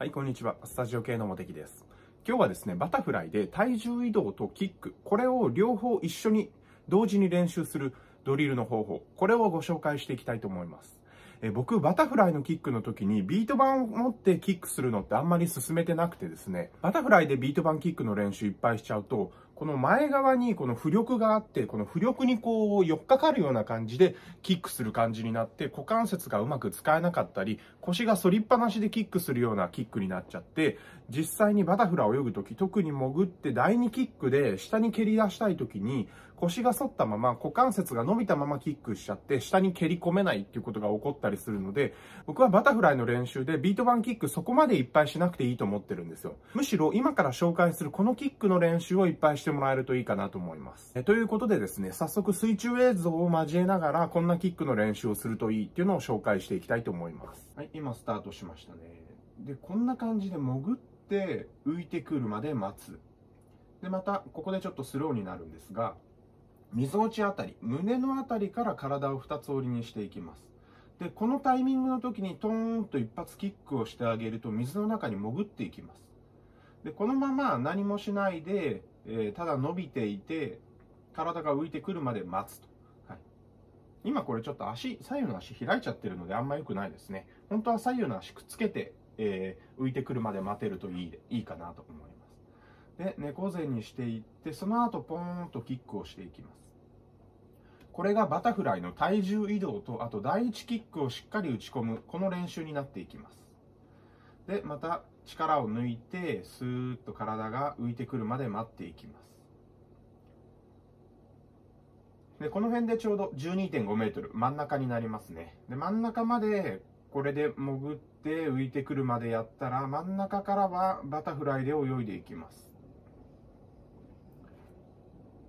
はい、こんにちは。スタジオ系の茂木です。今日はですね、バタフライで体重移動とキック、これを両方一緒に同時に練習するドリルの方法、これをご紹介していきたいと思います。え僕、バタフライのキックの時にビート板を持ってキックするのってあんまり進めてなくてですね、バタフライでビート板キックの練習いっぱいしちゃうと、この前側にこの浮力があって、この浮力にこう、よっかかるような感じで、キックする感じになって、股関節がうまく使えなかったり、腰が反りっぱなしでキックするようなキックになっちゃって、実際にバタフラ泳ぐとき、特に潜って第2キックで下に蹴り出したいときに、腰が反ったまま、股関節が伸びたままキックしちゃって、下に蹴り込めないっていうことが起こったりするので、僕はバタフライの練習でビート板キックそこまでいっぱいしなくていいと思ってるんですよ。むしろ今から紹介するこのキックの練習をいっぱいしてもらえるといいかなと思います。えということでですね、早速水中映像を交えながら、こんなキックの練習をするといいっていうのを紹介していきたいと思います。はい、今スタートしましたね。で、こんな感じで潜って浮いてくるまで待つ。で、また、ここでちょっとスローになるんですが、みぞおちあたり、胸のあたりから体を二つ折りにしていきます。で、このタイミングの時にトーンと一発キックをしてあげると水の中に潜っていきます。で、このまま何もしないで、えー、ただ伸びていて、体が浮いてくるまで待つと。はい。今これちょっと足、左右の足開いちゃってるのであんま良くないですね。本当は左右の足くっつけて、えー、浮いてくるまで待てるといい、いいかなと思います。で、猫背にしていって、その後ポーンとキックをしていきます。これがバタフライの体重移動と、あと第1キックをしっかり打ち込む、この練習になっていきます。で、また力を抜いて、スーッと体が浮いてくるまで待っていきます。で、この辺でちょうど12.5メートル、真ん中になりますね。で、真ん中まで、これで潜って浮いてくるまでやったら、真ん中からはバタフライで泳いでいきます。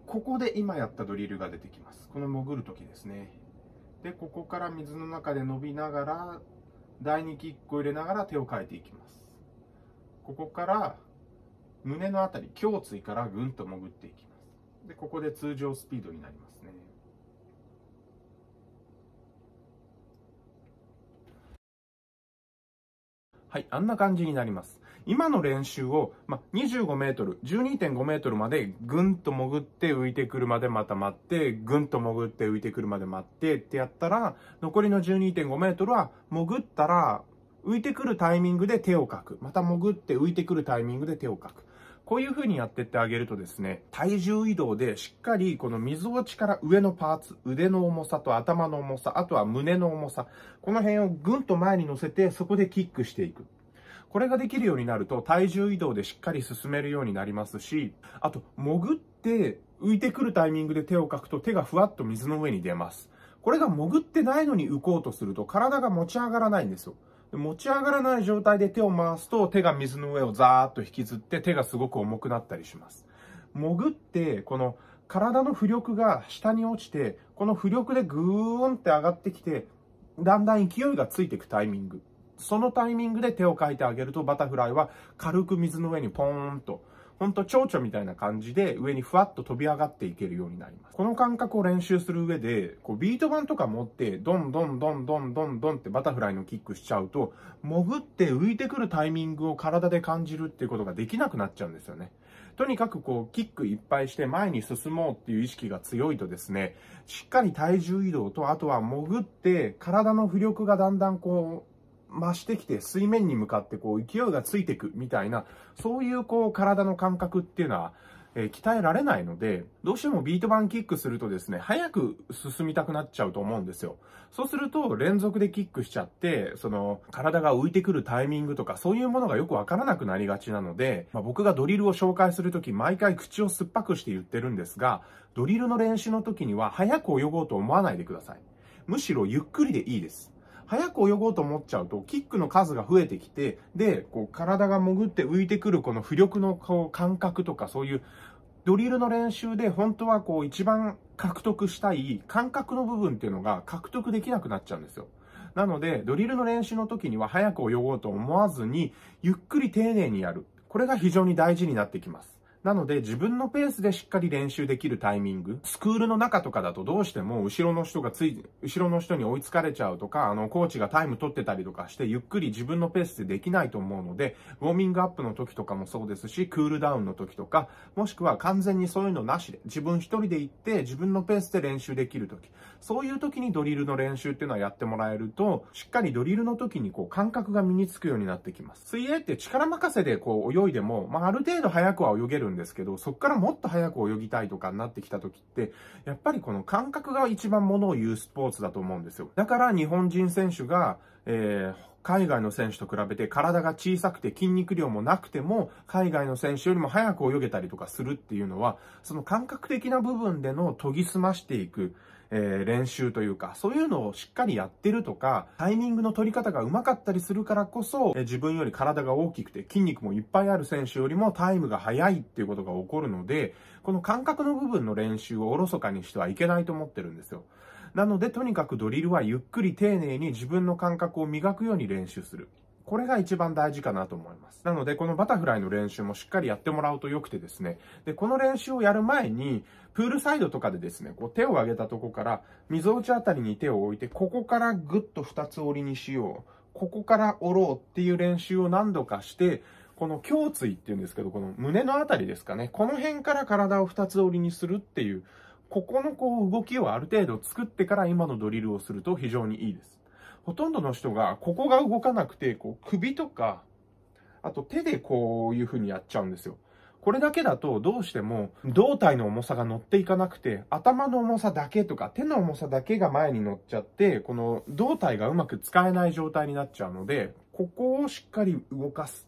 ここで今やったドリルが出てきます。この潜るときですね。で、ここから水の中で伸びながら、第2キックを入れながら手を変えていきます。ここから胸のあたり、胸椎からぐんと潜っていきます。で、ここで通常スピードになりますね。はい、あんな感じになります。今の練習を、ま、25メートル、12.5メートルまでぐんと潜って浮いてくるまでまた待って、ぐんと潜って浮いてくるまで待ってってやったら、残りの12.5メートルは潜ったら、浮いてくるタイミングで手をかく。また潜って浮いてくるタイミングで手をかく。こういう風にやってってあげるとですね、体重移動でしっかりこの水落ちから上のパーツ、腕の重さと頭の重さ、あとは胸の重さ、この辺をぐんと前に乗せてそこでキックしていく。これができるようになると体重移動でしっかり進めるようになりますし、あと潜って浮いてくるタイミングで手をかくと手がふわっと水の上に出ます。これが潜ってないのに浮こうとすると体が持ち上がらないんですよ。持ち上がらない状態で手を回すと手が水の上をザーッと引きずって手がすごく重くなったりします。潜って、この体の浮力が下に落ちて、この浮力でぐーんって上がってきて、だんだん勢いがついていくタイミング。そのタイミングで手をかいてあげると、バタフライは軽く水の上にポーンと、ほんと蝶々みたいな感じで上にふわっと飛び上がっていけるようになります。この感覚を練習する上で、こうビート板とか持って、どんどんどんどんどんどんってバタフライのキックしちゃうと、潜って浮いてくるタイミングを体で感じるっていうことができなくなっちゃうんですよね。とにかくこう、キックいっぱいして前に進もうっていう意識が強いとですね、しっかり体重移動と、あとは潜って体の浮力がだんだんこう、増してきて、水面に向かってこう勢いがついてくみたいな、そういうこう体の感覚っていうのは、えー、鍛えられないので、どうしてもビート板キックするとですね、早く進みたくなっちゃうと思うんですよ。そうすると、連続でキックしちゃって、その、体が浮いてくるタイミングとか、そういうものがよくわからなくなりがちなので、まあ、僕がドリルを紹介するとき、毎回口を酸っぱくして言ってるんですが、ドリルの練習の時には、早く泳ごうと思わないでください。むしろゆっくりでいいです。早く泳ごうと思っちゃうと、キックの数が増えてきて、で、こう、体が潜って浮いてくるこの浮力のこう感覚とか、そういう、ドリルの練習で本当はこう一番獲得したい感覚の部分っていうのが獲得できなくなっちゃうんですよ。なので、ドリルの練習の時には早く泳ごうと思わずに、ゆっくり丁寧にやる。これが非常に大事になってきます。なので自分のペースでしっかり練習できるタイミング、スクールの中とかだとどうしても後ろの人がつい、後ろの人に追いつかれちゃうとか、あの、コーチがタイム取ってたりとかして、ゆっくり自分のペースでできないと思うので、ウォーミングアップの時とかもそうですし、クールダウンの時とか、もしくは完全にそういうのなしで、自分一人で行って自分のペースで練習できる時、そういう時にドリルの練習っていうのはやってもらえると、しっかりドリルの時にこう感覚が身につくようになってきます。水泳って力任せでこう泳いでも、まあ、ある程度早くは泳げるるんですけど、そっからもっと早く泳ぎたいとかになってきた時って、やっぱりこの感覚が一番ものを言うスポーツだと思うんですよ。だから日本人選手が、えー、海外の選手と比べて体が小さくて筋肉量もなくても海外の選手よりも早く泳げたりとかするっていうのはその感覚的な部分での研ぎ澄ましていくえー、練習というか、そういうのをしっかりやってるとか、タイミングの取り方が上手かったりするからこそ、えー、自分より体が大きくて筋肉もいっぱいある選手よりもタイムが速いっていうことが起こるので、この感覚の部分の練習をおろそかにしてはいけないと思ってるんですよ。なので、とにかくドリルはゆっくり丁寧に自分の感覚を磨くように練習する。これが一番大事かなと思います。なので、このバタフライの練習もしっかりやってもらうと良くてですね。で、この練習をやる前に、プールサイドとかでですね、こう手を上げたとこから、溝打ちあたりに手を置いて、ここからぐっと二つ折りにしよう。ここから折ろうっていう練習を何度かして、この胸椎っていうんですけど、この胸のあたりですかね。この辺から体を二つ折りにするっていう、ここのこう動きをある程度作ってから今のドリルをすると非常にいいです。ほとんどの人が、ここが動かなくて、こう、首とか、あと手でこういう風にやっちゃうんですよ。これだけだとどうしても胴体の重さが乗っていかなくて、頭の重さだけとか手の重さだけが前に乗っちゃって、この胴体がうまく使えない状態になっちゃうので、ここをしっかり動かす。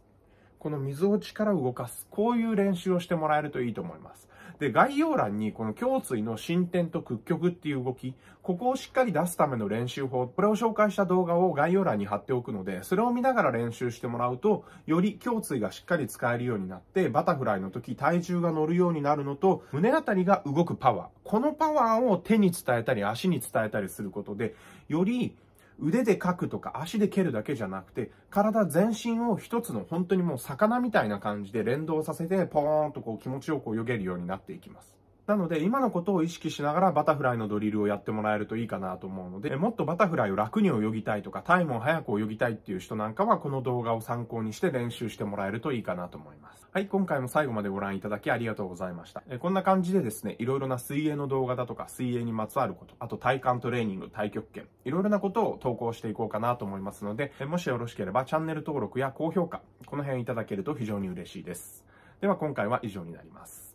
この水落ちから動かす。こういう練習をしてもらえるといいと思います。で、概要欄にこの胸椎の進展と屈曲っていう動き、ここをしっかり出すための練習法、これを紹介した動画を概要欄に貼っておくので、それを見ながら練習してもらうと、より胸椎がしっかり使えるようになって、バタフライの時体重が乗るようになるのと、胸あたりが動くパワー、このパワーを手に伝えたり足に伝えたりすることで、より腕で描くとか足で蹴るだけじゃなくて、体全身を一つの本当にもう魚みたいな感じで連動させて、ポーンとこう気持ちよく泳げるようになっていきます。なので、今のことを意識しながらバタフライのドリルをやってもらえるといいかなと思うので、もっとバタフライを楽に泳ぎたいとか、タイムを早く泳ぎたいっていう人なんかは、この動画を参考にして練習してもらえるといいかなと思います。はい、今回も最後までご覧いただきありがとうございました。えこんな感じでですね、いろいろな水泳の動画だとか、水泳にまつわること、あと体幹トレーニング、太極拳、いろいろなことを投稿していこうかなと思いますので、えもしよろしければチャンネル登録や高評価、この辺いただけると非常に嬉しいです。では今回は以上になります。